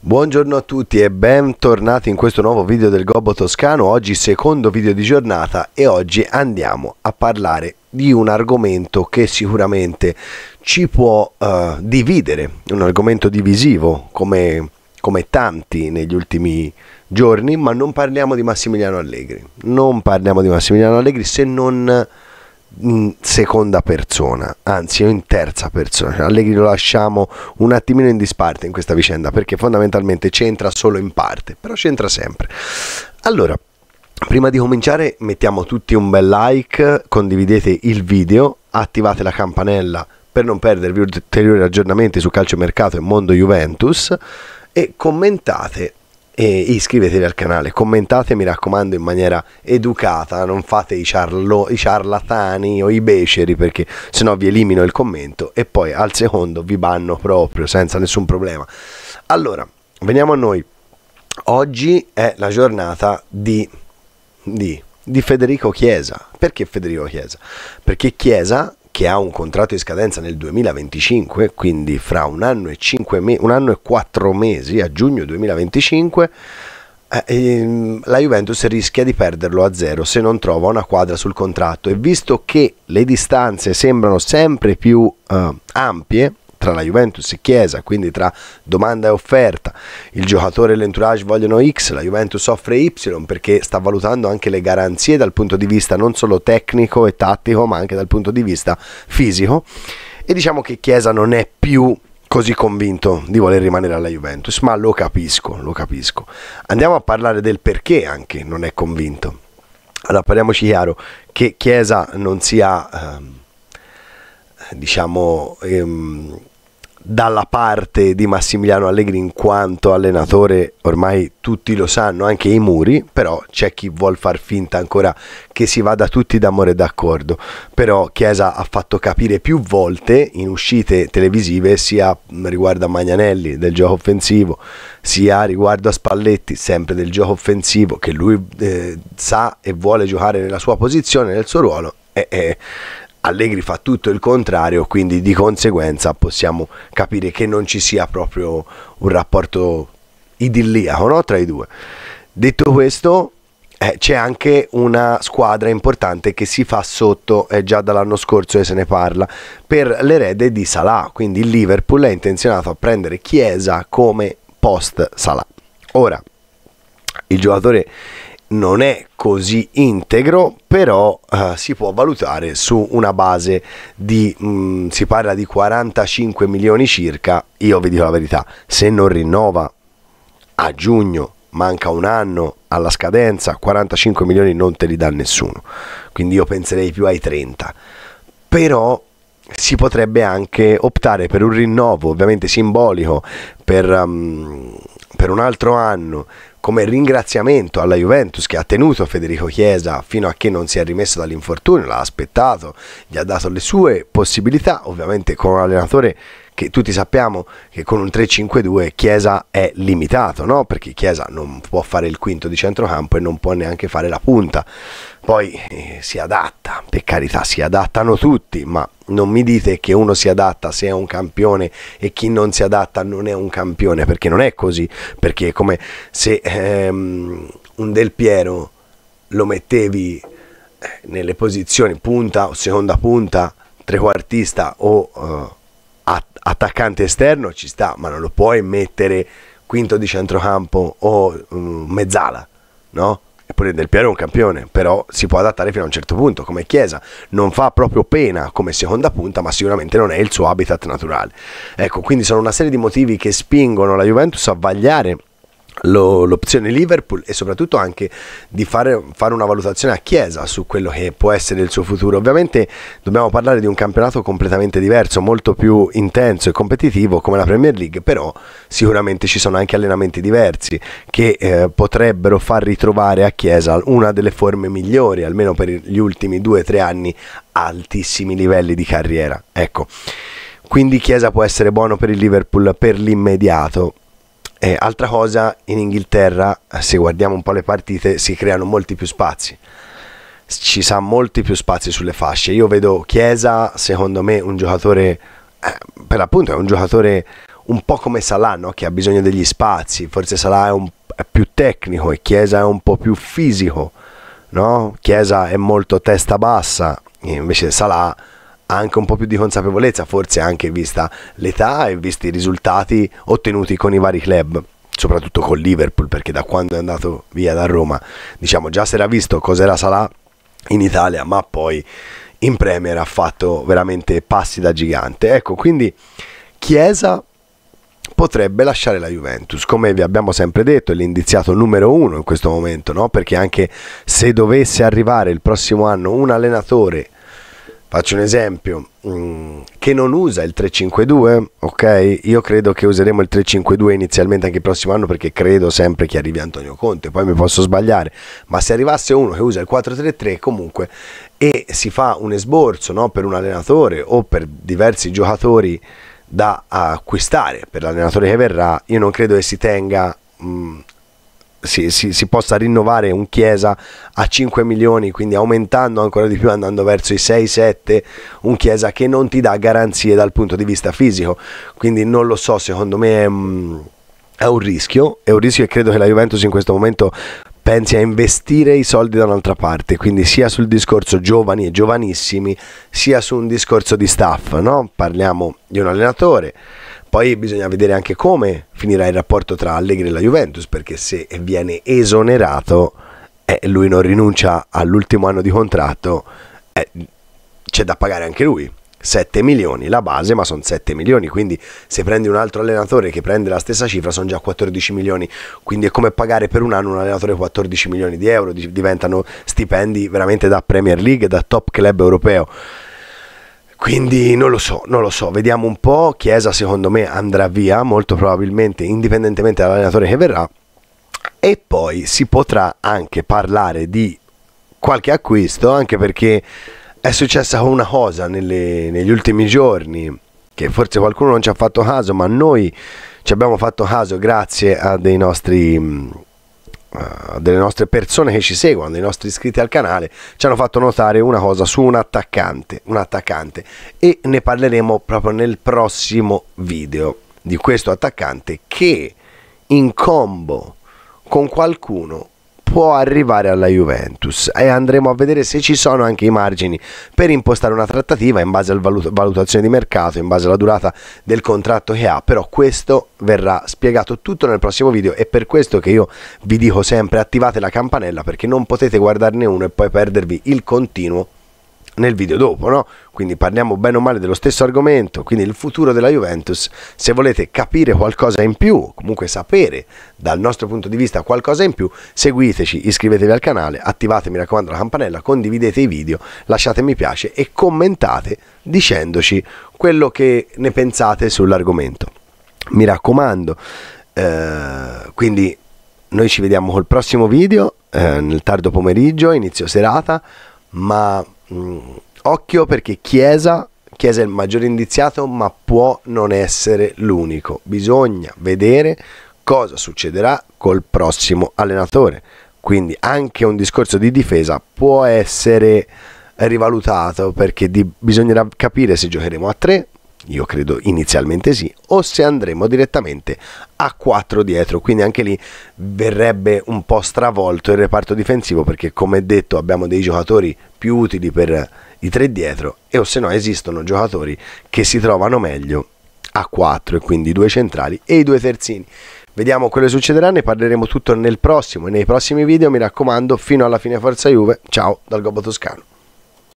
Buongiorno a tutti e bentornati in questo nuovo video del Gobbo Toscano, oggi secondo video di giornata e oggi andiamo a parlare di un argomento che sicuramente ci può uh, dividere, un argomento divisivo come, come tanti negli ultimi giorni, ma non parliamo di Massimiliano Allegri, non parliamo di Massimiliano Allegri se non in seconda persona, anzi in terza persona. Cioè, allegri lo lasciamo un attimino in disparte in questa vicenda perché fondamentalmente c'entra solo in parte, però c'entra sempre. Allora, prima di cominciare mettiamo tutti un bel like, condividete il video, attivate la campanella per non perdervi ulteriori aggiornamenti su calcio mercato e mondo Juventus e commentate e iscrivetevi al canale, commentate mi raccomando in maniera educata, non fate i, i ciarlatani o i beceri perché sennò vi elimino il commento e poi al secondo vi banno proprio senza nessun problema. Allora, veniamo a noi. Oggi è la giornata di, di, di Federico Chiesa. Perché Federico Chiesa? Perché Chiesa che ha un contratto in scadenza nel 2025, quindi fra un anno e, 5 me- un anno e 4 mesi, a giugno 2025, eh, ehm, la Juventus rischia di perderlo a zero se non trova una quadra sul contratto e visto che le distanze sembrano sempre più eh, ampie tra la Juventus e Chiesa, quindi tra domanda e offerta, il giocatore e l'entourage vogliono X, la Juventus offre Y perché sta valutando anche le garanzie dal punto di vista non solo tecnico e tattico, ma anche dal punto di vista fisico. E diciamo che Chiesa non è più così convinto di voler rimanere alla Juventus, ma lo capisco, lo capisco. Andiamo a parlare del perché anche non è convinto. Allora parliamoci chiaro che Chiesa non sia... Ehm, diciamo, ehm, dalla parte di Massimiliano Allegri in quanto allenatore, ormai tutti lo sanno, anche i muri, però c'è chi vuole far finta ancora che si vada tutti d'amore e d'accordo, però Chiesa ha fatto capire più volte in uscite televisive sia riguardo a Magnanelli del gioco offensivo, sia riguardo a Spalletti sempre del gioco offensivo, che lui eh, sa e vuole giocare nella sua posizione, nel suo ruolo, e, e Allegri fa tutto il contrario, quindi di conseguenza possiamo capire che non ci sia proprio un rapporto idilliaco no? tra i due. Detto questo, eh, c'è anche una squadra importante che si fa sotto eh, già dall'anno scorso e se ne parla per l'erede di Salah, quindi il Liverpool è intenzionato a prendere Chiesa come post Salah. Ora, il giocatore non è così integro, però eh, si può valutare su una base di, mh, mm, si parla di 45 milioni circa, io vi dico la verità, se non rinnova a giugno, manca un anno alla scadenza, 45 milioni non te li dà nessuno, quindi io penserei più ai 30, però si potrebbe anche optare per un rinnovo ovviamente simbolico per, um, per un altro anno come ringraziamento alla Juventus che ha tenuto Federico Chiesa fino a che non si è rimesso dall'infortunio, l'ha aspettato, gli ha dato le sue possibilità, ovviamente con un allenatore che tutti sappiamo che con un 3-5-2 Chiesa è limitato, no? perché Chiesa non può fare il quinto di centrocampo e non può neanche fare la punta poi eh, si adatta, per carità si adattano tutti, ma non mi dite che uno si adatta se è un campione e chi non si adatta non è un campione, perché non è così, perché è come se ehm, un Del Piero lo mettevi eh, nelle posizioni punta o seconda punta, trequartista o eh, attaccante esterno ci sta, ma non lo puoi mettere quinto di centrocampo o um, mezzala, no? Eppure Del Piero è un campione, però si può adattare fino a un certo punto, come Chiesa. Non fa proprio pena come seconda punta, ma sicuramente non è il suo habitat naturale. Ecco, quindi sono una serie di motivi che spingono la Juventus a vagliare lo, l'opzione Liverpool e soprattutto anche di fare, fare, una valutazione a Chiesa su quello che può essere il suo futuro. Ovviamente dobbiamo parlare di un campionato completamente diverso, molto più intenso e competitivo come la Premier League, però sicuramente ci sono anche allenamenti diversi che eh, potrebbero far ritrovare a Chiesa una delle forme migliori, almeno per gli ultimi 2-3 anni, altissimi livelli di carriera. Ecco. Quindi Chiesa può essere buono per il Liverpool per l'immediato, eh, altra cosa, in Inghilterra, eh, se guardiamo un po' le partite, si creano molti più spazi. Ci sa molti più spazi sulle fasce. Io vedo Chiesa, secondo me, un giocatore, eh, per l'appunto, è un giocatore un po' come Salah, no? che ha bisogno degli spazi. Forse Salah è, un, è più tecnico e Chiesa è un po' più fisico. No? Chiesa è molto testa bassa, invece Salah anche un po' più di consapevolezza, forse anche vista l'età e visti i risultati ottenuti con i vari club soprattutto con Liverpool perché da quando è andato via da Roma diciamo già si era visto cos'era Salah in Italia ma poi in Premier ha fatto veramente passi da gigante ecco quindi Chiesa potrebbe lasciare la Juventus come vi abbiamo sempre detto è l'indiziato numero uno in questo momento no? perché anche se dovesse arrivare il prossimo anno un allenatore faccio un esempio, mm, che non usa il 352, ok? Io credo che useremo il 352 inizialmente anche il prossimo anno perché credo sempre che arrivi Antonio Conte, poi mi posso sbagliare, ma se arrivasse uno che usa il 433 comunque e si fa un esborso no? per un allenatore o per diversi giocatori da acquistare per l'allenatore che verrà, io non credo che si tenga mh, mm, si, si, si, possa rinnovare un Chiesa a 5 milioni, quindi aumentando ancora di più, andando verso i 6-7, un Chiesa che non ti dà garanzie dal punto di vista fisico. Quindi non lo so, secondo me è, mm, è un rischio, è un rischio e credo che la Juventus in questo momento pensi a investire i soldi da un'altra parte, quindi sia sul discorso giovani e giovanissimi, sia su un discorso di staff, no? parliamo di un allenatore poi bisogna vedere anche come finirà il rapporto tra Allegri e la Juventus, perché se viene esonerato e eh, lui non rinuncia all'ultimo anno di contratto, eh, c'è da pagare anche lui. 7 milioni la base, ma sono 7 milioni, quindi se prendi un altro allenatore che prende la stessa cifra sono già 14 milioni, quindi è come pagare per un anno un allenatore 14 milioni di euro, diventano stipendi veramente da Premier League, da top club europeo. Quindi non lo so, non lo so, vediamo un po'. Chiesa secondo me andrà via molto probabilmente, indipendentemente dall'allenatore che verrà. E poi si potrà anche parlare di qualche acquisto, anche perché è successa una cosa nelle, negli ultimi giorni che forse qualcuno non ci ha fatto caso, ma noi ci abbiamo fatto caso grazie a dei nostri eh, delle nostre persone che ci seguono, dei nostri iscritti al canale, ci hanno fatto notare una cosa su un attaccante, un attaccante e ne parleremo proprio nel prossimo video di questo attaccante che in combo con qualcuno può arrivare alla Juventus e andremo a vedere se ci sono anche i margini per impostare una trattativa in base alla valutazione di mercato, in base alla durata del contratto che ha, però questo verrà spiegato tutto nel prossimo video e per questo che io vi dico sempre attivate la campanella perché non potete guardarne uno e poi perdervi il continuo nel video dopo, no? Quindi parliamo bene o male dello stesso argomento, quindi il futuro della Juventus. Se volete capire qualcosa in più, comunque sapere dal nostro punto di vista qualcosa in più, seguiteci, iscrivetevi al canale, attivate mi raccomando la campanella, condividete i video, lasciate mi piace e commentate dicendoci quello che ne pensate sull'argomento. Mi raccomando, eh, quindi noi ci vediamo col prossimo video eh, nel tardo pomeriggio, inizio serata, ma Mm, occhio perché Chiesa, Chiesa è il maggiore indiziato, ma può non essere l'unico. Bisogna vedere cosa succederà col prossimo allenatore. Quindi anche un discorso di difesa può essere rivalutato perché di, bisognerà capire se giocheremo a 3, io credo inizialmente sì, o se andremo direttamente a 4 dietro, quindi anche lì verrebbe un po' stravolto il reparto difensivo perché come detto abbiamo dei giocatori più utili per i 3 dietro e o se no esistono giocatori che si trovano meglio a 4 e quindi i due centrali e i due terzini. Vediamo quello che succederà, ne parleremo tutto nel prossimo e nei prossimi video, mi raccomando, fino alla fine Forza Juve, ciao dal Gobbo Toscano.